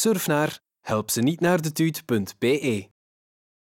Surf naar helpzenietnaardetuut.be